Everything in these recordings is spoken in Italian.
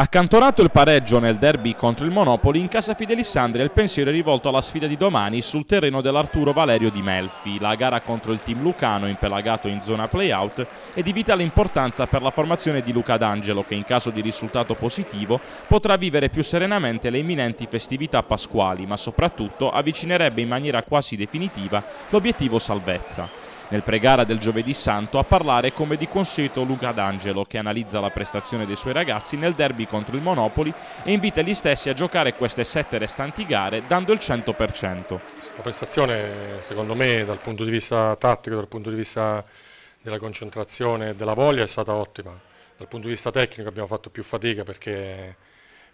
Accantonato il pareggio nel derby contro il Monopoli, in casa Fidelissandria il pensiero è rivolto alla sfida di domani sul terreno dell'Arturo Valerio di Melfi, la gara contro il team lucano impelagato in zona playout è di vitale importanza per la formazione di Luca D'Angelo che in caso di risultato positivo potrà vivere più serenamente le imminenti festività pasquali, ma soprattutto avvicinerebbe in maniera quasi definitiva l'obiettivo salvezza nel pregara del giovedì santo a parlare come di consueto Luca D'Angelo che analizza la prestazione dei suoi ragazzi nel derby contro il Monopoli e invita gli stessi a giocare queste sette restanti gare dando il 100%. La prestazione secondo me dal punto di vista tattico, dal punto di vista della concentrazione e della voglia è stata ottima. Dal punto di vista tecnico abbiamo fatto più fatica perché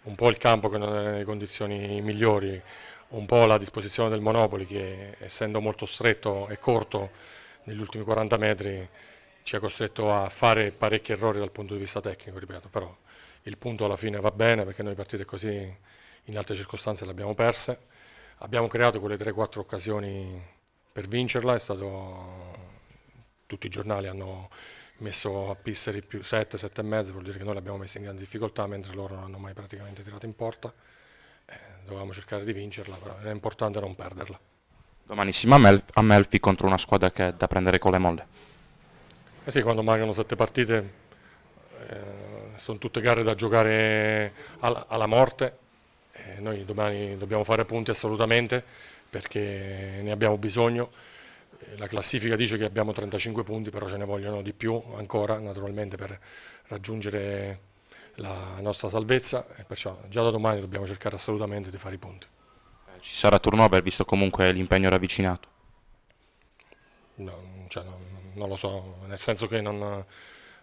un po' il campo che non era eh, nelle condizioni migliori, un po' la disposizione del Monopoli che essendo molto stretto e corto negli ultimi 40 metri ci ha costretto a fare parecchi errori dal punto di vista tecnico, ripeto, però il punto alla fine va bene perché noi partite così in altre circostanze le abbiamo perse, abbiamo creato quelle 3-4 occasioni per vincerla, è stato... tutti i giornali hanno messo a Pisseri più 7, 7,5, vuol dire che noi l'abbiamo messa in grande difficoltà mentre loro non hanno mai praticamente tirato in porta, eh, dovevamo cercare di vincerla, però è importante non perderla domanissima a, Mel a Melfi contro una squadra che è da prendere con le molle. Eh sì, quando mancano sette partite eh, sono tutte gare da giocare alla, alla morte. Eh, noi domani dobbiamo fare punti assolutamente perché ne abbiamo bisogno. Eh, la classifica dice che abbiamo 35 punti, però ce ne vogliono di più ancora naturalmente per raggiungere la nostra salvezza e perciò già da domani dobbiamo cercare assolutamente di fare i punti ci sarà turnover visto comunque l'impegno ravvicinato? No, cioè, no, non lo so, nel senso che non,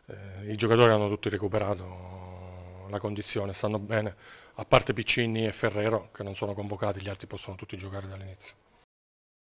eh, i giocatori hanno tutti recuperato la condizione, stanno bene, a parte Piccini e Ferrero che non sono convocati, gli altri possono tutti giocare dall'inizio.